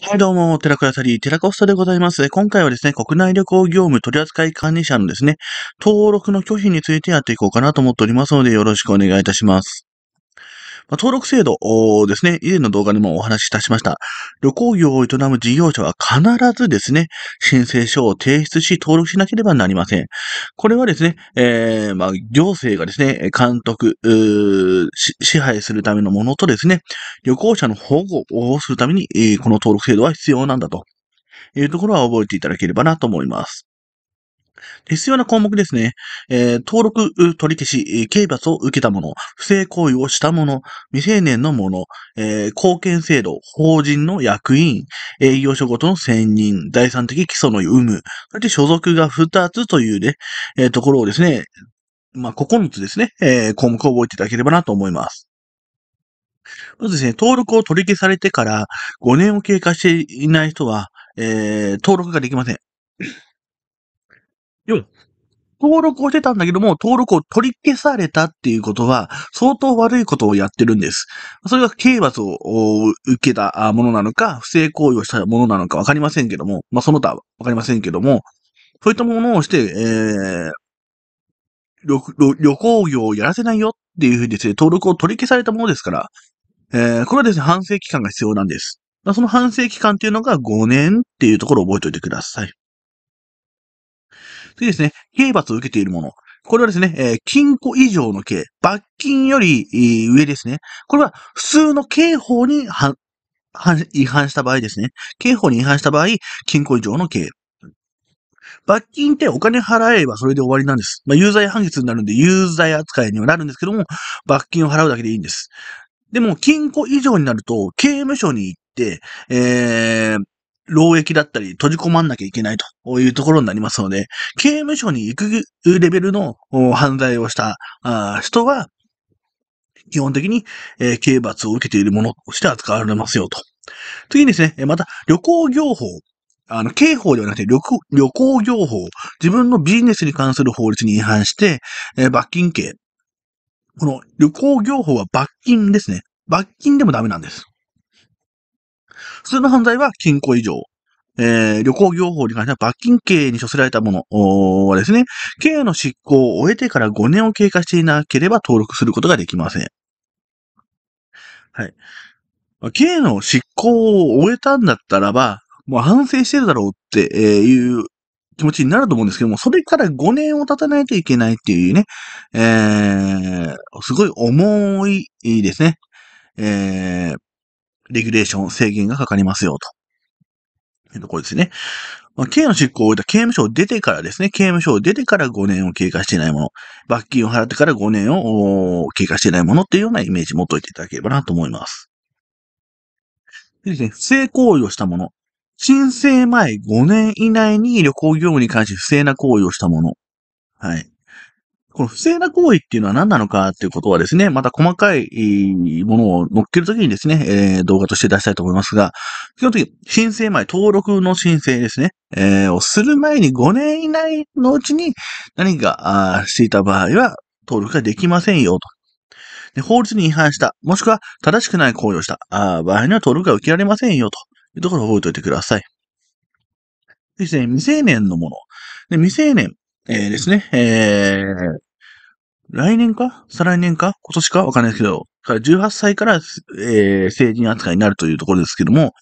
はいどうも、寺子屋さり、寺コストでございます。今回はですね、国内旅行業務取扱管理者のですね、登録の拒否についてやっていこうかなと思っておりますので、よろしくお願いいたします。まあ、登録制度ですね、以前の動画でもお話しいたしました。旅行業を営む事業者は必ずですね、申請書を提出し登録しなければなりません。これはですね、えー、まあ、行政がですね、監督、支配するためのものとですね、旅行者の保護をするために、この登録制度は必要なんだというところは覚えていただければなと思います。必要な項目ですね。えー、登録取り消し、刑罰を受けた者、不正行為をした者、未成年の者、えー、貢献制度、法人の役員、営業所ごとの選任、第三的基礎の有無、そして所属が2つというね、えー、ところをですね、まあ、9つですね、えー、項目を覚えていただければなと思います。まずですね、登録を取り消されてから5年を経過していない人は、えー、登録ができません。4、登録をしてたんだけども、登録を取り消されたっていうことは、相当悪いことをやってるんです。それが刑罰を受けたものなのか、不正行為をしたものなのかわかりませんけども、まあ、その他わかりませんけども、そういったものをして、えー、旅行業をやらせないよっていうふうにですね、登録を取り消されたものですから、えー、これはですね、反省期間が必要なんです。その反省期間っていうのが5年っていうところを覚えておいてください。次ですね、刑罰を受けているもの。これはですね、えー、禁錮以上の刑、罰金より、上ですね。これは普通の刑法に違反した場合ですね。刑法に違反した場合、禁錮以上の刑。罰金ってお金払えばそれで終わりなんです。まあ、有罪判決になるんで、有罪扱いにはなるんですけども、罰金を払うだけでいいんです。でも、禁錮以上になると、刑務所に行って、えー、労役だったり閉じ込まんなきゃいけないというところになりますので、刑務所に行くレベルの犯罪をした人は、基本的に、えー、刑罰を受けているものとして扱われますよと。次にですね、また旅行業法。あの、刑法ではなくて旅行業法。自分のビジネスに関する法律に違反して、えー、罰金刑。この旅行業法は罰金ですね。罰金でもダメなんです。普通の犯罪は禁錮以上。えー、旅行業法に関しては罰金刑に処せられたものはですね、刑の執行を終えてから5年を経過していなければ登録することができません。はい。刑の執行を終えたんだったらば、もう反省してるだろうっていう気持ちになると思うんですけども、それから5年を経たないといけないっていうね、えー、すごい重いですね。えー、レギュレーション、制限がかかりますよ、と。いうところですね。まあ、刑の執行を終えた刑務所を出てからですね、刑務所を出てから5年を経過していないもの、罰金を払ってから5年を経過していないものっていうようなイメージ持っといていただければなと思います。でですね、不正行為をしたもの。申請前5年以内に旅行業務に関して不正な行為をしたもの。はい。この不正な行為っていうのは何なのかっていうことはですね、また細かいものを乗っけるときにですね、えー、動画として出したいと思いますが、基本的に申請前、登録の申請ですね、えー、をする前に5年以内のうちに何かしていた場合は登録ができませんよと。で法律に違反した、もしくは正しくない行為をしたあ場合には登録が受けられませんよというところを覚えておいてください。ですね、未成年のもの。で未成年、えー、ですね、えー、来年か再来年か今年かわかんないですけど、18歳から、えー、成人扱いになるというところですけども、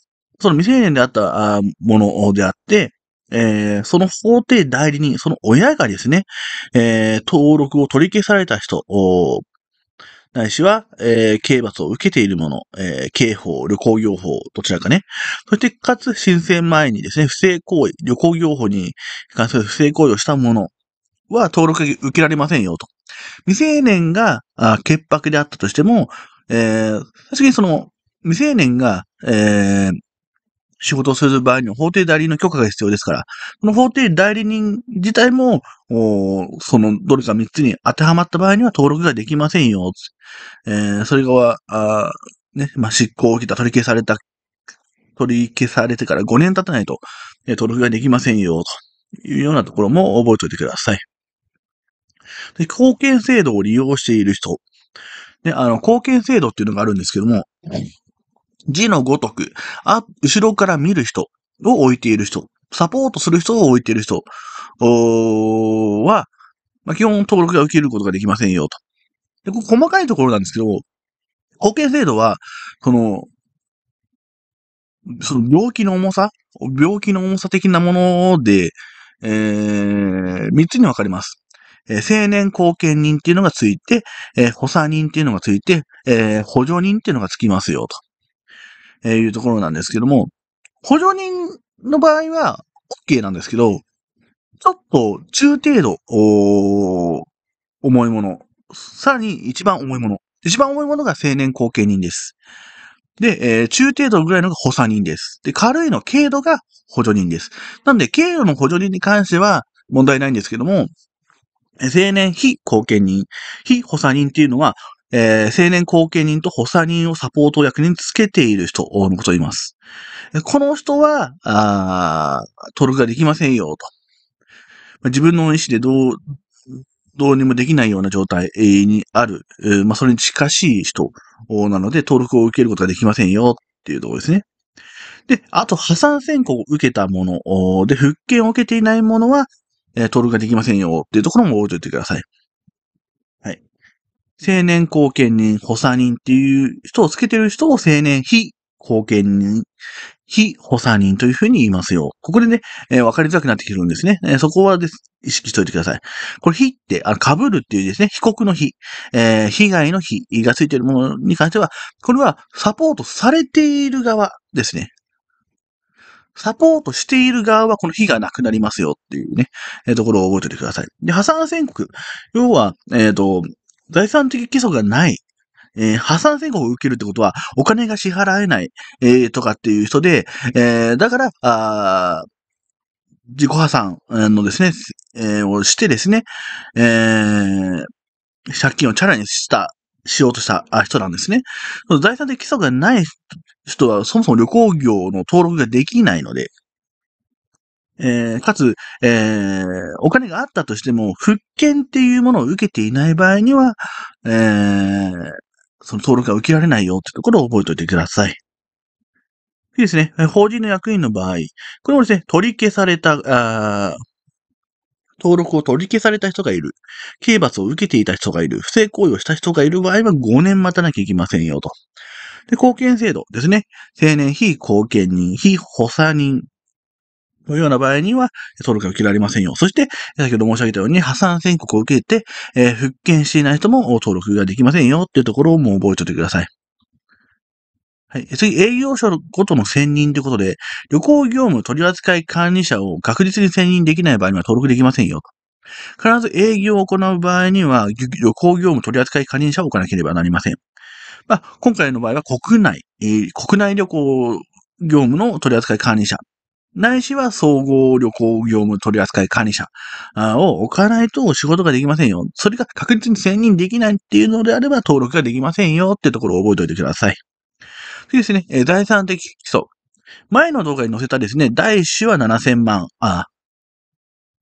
その未成年であったものであって、えー、その法定代理人、その親がですね、えー、登録を取り消された人ないしは、えー、刑罰を受けているもの、えー、刑法、旅行業法、どちらかね。そして、かつ申請前にですね、不正行為、旅行業法に関する不正行為をしたものは登録受けられませんよと。未成年が潔白であったとしても、えー、確かにその、未成年が、えー、仕事をする場合には法定代理人の許可が必要ですから、この法定代理人自体も、そのどれか3つに当てはまった場合には登録ができませんよ。えー、それが、あね、まあ、執行を受けた、取り消された、取り消されてから5年経たないと、えー、登録ができませんよ、というようなところも覚えておいてください。で、貢献制度を利用している人。で、あの、貢献制度っていうのがあるんですけども、字のごとく、あ、後ろから見る人を置いている人、サポートする人を置いている人は、まあ、基本登録が受けることができませんよと。で、ここ細かいところなんですけど、保険制度は、その、その病気の重さ病気の重さ的なもので、えー、3つに分かります。えー、青年後見人っていうのがついて、えー、補佐人っていうのがついて、えー、補助人っていうのがつきますよと。えー、いうところなんですけども、補助人の場合は OK なんですけど、ちょっと中程度、お重いもの。さらに一番重いもの。一番重いものが青年後見人です。で、えー、中程度ぐらいのが補佐人です。で、軽いの軽度が補助人です。なんで、軽度の補助人に関しては問題ないんですけども、青年非後見人、非補佐人っていうのは、えー、青年後見人と補佐人をサポート役につけている人のことを言います。この人は、ああ、登録ができませんよ、と。自分の意思でどう、どうにもできないような状態にある、まあ、それに近しい人なので、登録を受けることができませんよ、っていうところですね。で、あと、破産宣告を受けたもので、復権を受けていないものは、登録ができませんよ、っていうところも覚えておいてください。青年後見人、補佐人っていう人をつけてる人を青年非後見人、非補佐人というふうに言いますよ。ここでね、えー、分かりづらくなってくるんですね。えー、そこはです、意識しておいてください。これ、非って、あの、被るっていうですね、被告の非、えー、被害の非がついているものに関しては、これはサポートされている側ですね。サポートしている側はこの非がなくなりますよっていうね、えー、ところを覚えておいてください。で、破産宣告。要は、えっ、ー、と、財産的基礎がない。えー、破産宣告を受けるってことは、お金が支払えない、えー、とかっていう人で、えー、だから、あ自己破産のですね、えー、をしてですね、えー、借金をチャラにした、しようとした人なんですね。財産的基礎がない人は、そもそも旅行業の登録ができないので、えー、かつ、えー、お金があったとしても、復権っていうものを受けていない場合には、えー、その登録が受けられないよってところを覚えておいてください。いいですね、法人の役員の場合、これもですね、取り消された、あ登録を取り消された人がいる。刑罰を受けていた人がいる。不正行為をした人がいる場合は5年待たなきゃいけませんよと。で、貢献制度ですね。青年非貢献人、非補佐人、というような場合には、登録が受けられませんよ。そして、先ほど申し上げたように破産宣告を受けて、えー、復権していない人も登録ができませんよっていうところをもう覚えておいてください。はい。次、営業所ごとの選任ということで、旅行業務取扱管理者を確実に選任できない場合には登録できませんよ。必ず営業を行う場合には、旅行業務取扱管理者を置かなければなりません。まあ、今回の場合は国内、えー、国内旅行業務の取扱管理者ないしは総合旅行業務取扱管理者を置かないと仕事ができませんよ。それが確実に専任できないっていうのであれば登録ができませんよってところを覚えておいてください。次ですね、財産的基礎。前の動画に載せたですね、第1種は7000万、あ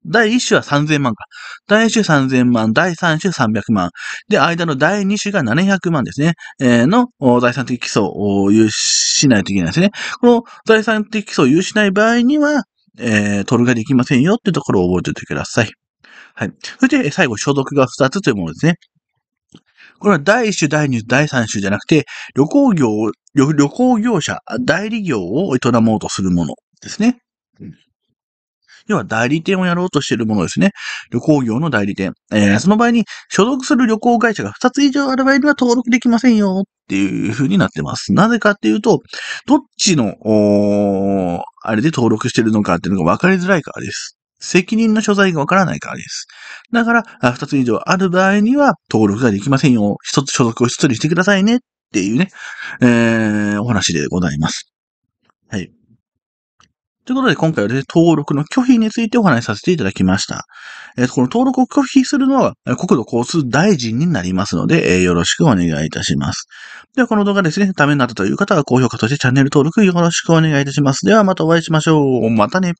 第1種は3000万か。第1種3000万、第3種300万。で、間の第2種が700万ですね。えー、の、財産的基礎を有しないといけないですね。この財産的基礎を有しない場合には、えー、取るができませんよっていうところを覚えておいてください。はい。そして、最後、所得が2つというものですね。これは第1種、第2種、第3種じゃなくて、旅行業旅行業者、代理業を営もうとするものですね。要は代理店をやろうとしているものですね。旅行業の代理店。えー、その場合に所属する旅行会社が2つ以上ある場合には登録できませんよっていう風になってます。なぜかっていうと、どっちの、あれで登録してるのかっていうのが分かりづらいからです。責任の所在がわからないからです。だから、二つ以上ある場合には登録ができませんよ。一つ所属を一つにしてくださいねっていうね、えー、お話でございます。ということで、今回はですね、登録の拒否についてお話しさせていただきました。えー、この登録を拒否するのは、国土交通大臣になりますので、えー、よろしくお願いいたします。では、この動画ですね、ためになったという方は、高評価としてチャンネル登録よろしくお願いいたします。では、またお会いしましょう。またね。